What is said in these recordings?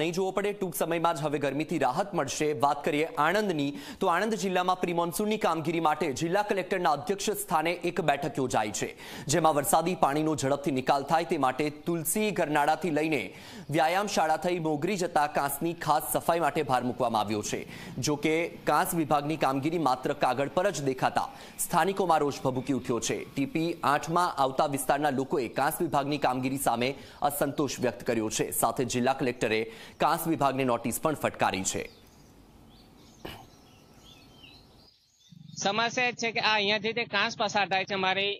નહીં જોવો પડે ટૂંક સમયમાં જ હવે ગરમીથી રાહત મળશે વાત કરીએ આણંદની તો આણંદ જિલ્લામાં પ્રી મોન્સૂનની કામગીરી માટે જિલ્લા કલેક્ટરના અધ્યક્ષ સ્થાને એક બેઠક યોજાઈ છે જેમાં વરસાદી પાણીનો ઝડપથી નિકાલ થાય તે માટે તુલસી ગરનાળાથી લઈને વ્યાયામ શાળા થઈ મોગરી જતા કાંસની ખાસ સફાઈ માટે ભાર મૂકવામાં આવ્યો છે જોકે કાંસ વિભાગની કામગીરી માત્ર કાગળ પર જ દેખાતા સ્થાનિકોમાં રોષ ભભૂકી ઉઠ્યો છે ટીપી આઠમાં આવતા વિસ્તારના લોકોએ કાંસ વિભાગની કામગીરી સામે અસંતોષ વ્યક્ત કર્યો છે સાથે જિલ્લા કલેક્ટરે કાસ વિભાગને નોટિસ પણ ફટકારી છે સમસ્યા છે કે આ અહીંયાથી જે કાંસ પસાર થાય છે મારી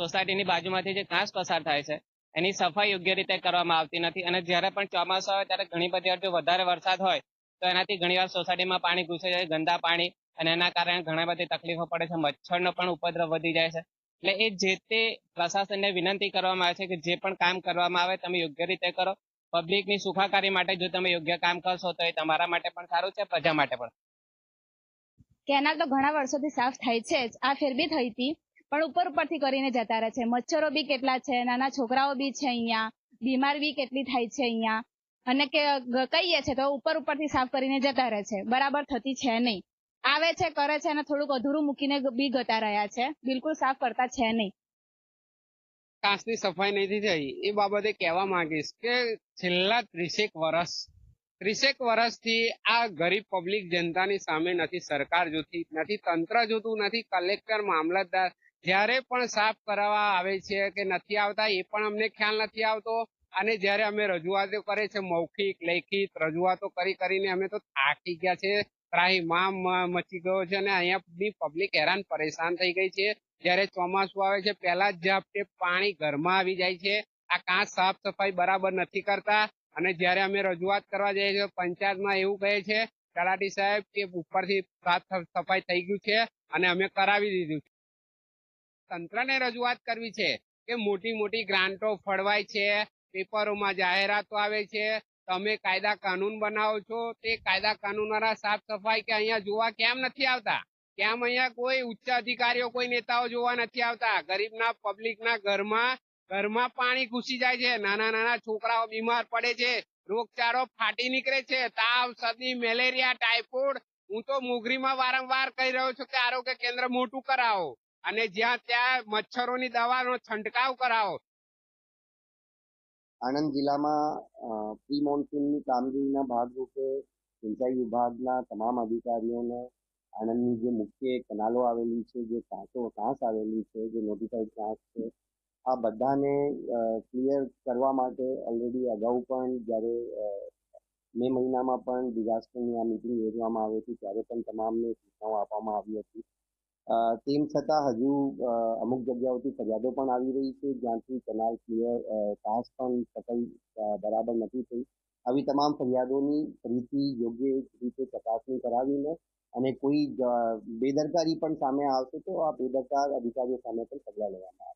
સોસાયટીની બાજુમાંથી જે કાંસ પસાર થાય છે એની સફાઈ યોગ્ય રીતે કરવામાં આવતી નથી અને જ્યારે પણ ચોમાસું આવે ત્યારે ઘણી બધી વાર જો વધારે વરસાદ હોય તો એનાથી ઘણી વાર સોસાયટીમાં પાણી ઘૂસી જાય ગંદા પાણી અને એના કારણે ઘણી બધી તકલીફો પડે છે મચ્છરનો પણ ઉપદ્રવ વધી જાય છે એટલે એ જે તે પ્રશાસનને વિનંતી કરવામાં આવે છે કે જે પણ કામ કરવામાં આવે તમે યોગ્ય રીતે કરો પબ્લિકની સુખાકારી માટે જો તમે યોગ્ય કામ કરશો તો એ તમારા માટે પણ સારું છે પ્રજા માટે પણ કેનાલ તો ઘણા વર્ષોથી સાફ થાય છે આ ફેર બી થઈ હતી પણ ઉપર ઉપરથી કરીને જતા રહે છે મચ્છરો બી કેટલા છે નાના છોકરાઓ બી છે અહીંયા બીમાર બી કેટલી થાય છે અહીંયા અને કે કહીએ છે તો ઉપર ઉપરથી સાફ કરીને જતા રહે છે બરાબર થતી છે નહીં આવે છે કરે છે અને થોડુંક અધૂરું મૂકીને બી ગતા રહ્યા છે બિલકુલ સાફ કરતા છે નહીં કાચની સફાઈ નથી થઈ એ બાબતે કહેવા માંગીશ કે છેલ્લા ત્રીસેક વર્ષ ત્રીસેક વર્ષથી આ ગરીબ પબ્લિક જનતાની સામે નથી સરકાર જોતી નથી તંત્ર જોતું નથી કલેક્ટર મામલતદાર જ્યારે પણ સાફ કરવા આવે છે કે નથી આવતા એ પણ અમને ખ્યાલ નથી આવતો અને જ્યારે અમે રજૂઆતો કરે છે મૌખિક લેખિત રજૂઆતો કરી કરીને અમે તો થાકી ગયા છે ક્રાઇમ મચી ગયો છે અને અહીંયાની પબ્લિક હેરાન પરેશાન થઈ ગઈ છે જ્યારે ચોમાસું આવે છે પહેલા જ ઝાપટે પાણી ઘરમાં આવી જાય છે આ કાંચ સાફ સફાઈ બરાબર નથી કરતા અને જ્યારે અમે રજૂઆત કરવા જઈએ છીએ પંચાયતમાં એવું કહે છે તલાટી સાહેબ કે ઉપરથી સાફ સફાઈ થઈ ગયું છે અને અમે કરાવી દીધું છે તંત્રને રજૂઆત કરવી છે કે મોટી મોટી ગ્રાન્ટો ફળવાય છે પેપરોમાં જાહેરાતો આવે છે તમે કાયદા કાનૂન બનાવો છો તે કાયદા કાનૂન વાળા સાફ સફાઈ કે અહીંયા જોવા કેમ નથી આવતા કેમ અહીંયા કોઈ ઉચ્ચ અધિકારીઓ કોઈ નેતાઓ જોવા નથી આવતા ગરીબના પબ્લિકના ઘરમાં ઘરમાં પાણી ઘૂસી જાય છે નાના નાના છોકરાઓ બીમાર પડે છે રોગચાળો ફાટી નીકળે છે તાવ સદી મેલેરિયા ટાઇફોઇડ હું તો મોગરીમાં વારંવાર કહી રહ્યો છું કે આરોગ્ય કેન્દ્ર મોટું કરાવો અને જ્યાં ત્યાં મચ્છરોની દવાનો છંટકાવ કરાવો આણંદ જિલ્લામાં પ્રી મોન્સૂનની કામગીરીના ભાગરૂપે સિંચાઈ વિભાગના તમામ અધિકારીઓને આણંદની જે મુખ્ય કનાલો આવેલી છે જે કાંસો ઘાસ આવેલી છે જે નોટિફાઈડ ઘાસ છે આ બધાને ક્લિયર કરવા માટે ઓલરેડી અગાઉ પણ જ્યારે મે મહિનામાં પણ ડિઝાસ્ટરની આ મિટિંગ યોજવામાં આવી હતી ત્યારે પણ તમામને સૂચનાઓ આપવામાં આવી હતી તેમ છતાં હજુ અમુક જગ્યાઓથી ફરિયાદો પણ આવી રહી છે જ્યાંથી કેનાલ ક્લિયર ટાસ્ક પણ સફળ બરાબર નથી થઈ આવી તમામ ફરિયાદોની ફરીથી યોગ્ય રીતે ચકાસણી કરાવીને અને કોઈ બેદરકારી પણ સામે આવશે તો આ બેદરકાર અધિકારીઓ સામે પણ પગલાં લેવામાં આવશે